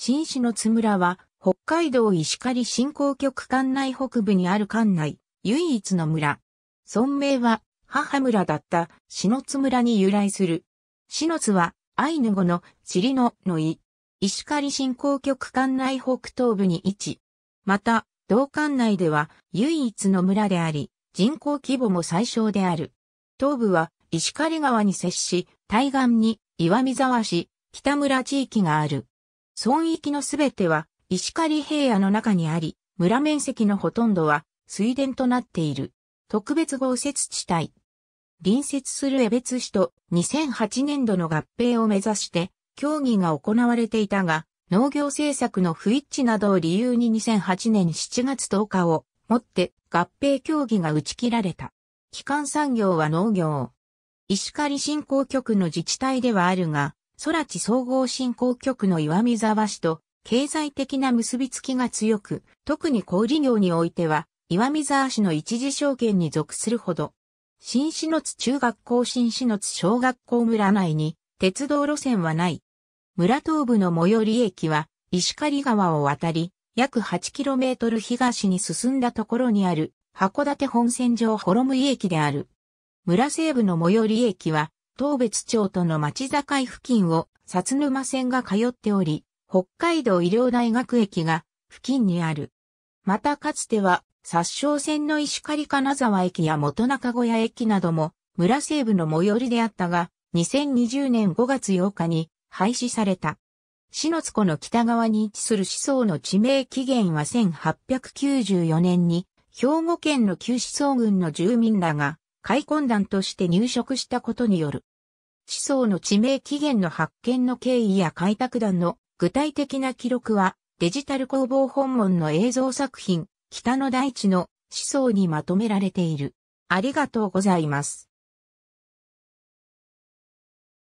新市の津村は、北海道石狩振興局管内北部にある管内、唯一の村。村名は、母村だった、篠津村に由来する。篠津は、アイヌ語の、チリノの意。石狩振興局管内北東部に位置。また、同管内では、唯一の村であり、人口規模も最小である。東部は、石狩川に接し、対岸に、岩見沢市、北村地域がある。村域のすべては石狩平野の中にあり、村面積のほとんどは水田となっている。特別豪雪地帯。隣接する江別市と2008年度の合併を目指して協議が行われていたが、農業政策の不一致などを理由に2008年7月10日をもって合併協議が打ち切られた。基幹産業は農業。石狩振興局の自治体ではあるが、空知総合振興局の岩見沢市と経済的な結びつきが強く、特に小売業においては、岩見沢市の一時証券に属するほど、新篠の津中学校新篠の津小学校村内に鉄道路線はない。村東部の最寄り駅は石狩川を渡り、約 8km 東に進んだところにある函館本線上ホロムイ駅である。村西部の最寄り駅は東別町との町境付近を薩沼線が通っており、北海道医療大学駅が付近にある。またかつては、殺傷線の石狩金沢駅や元中小屋駅なども村西部の最寄りであったが、2020年5月8日に廃止された。市の津湖の北側に位置する市想の地名起源は1894年に、兵庫県の旧市村群の住民らが開墾団として入植したことによる。地層の地名起源の発見の経緯や開拓団の具体的な記録は、デジタル工房本門の映像作品、北の大地の思想にまとめられている。ありがとうございます。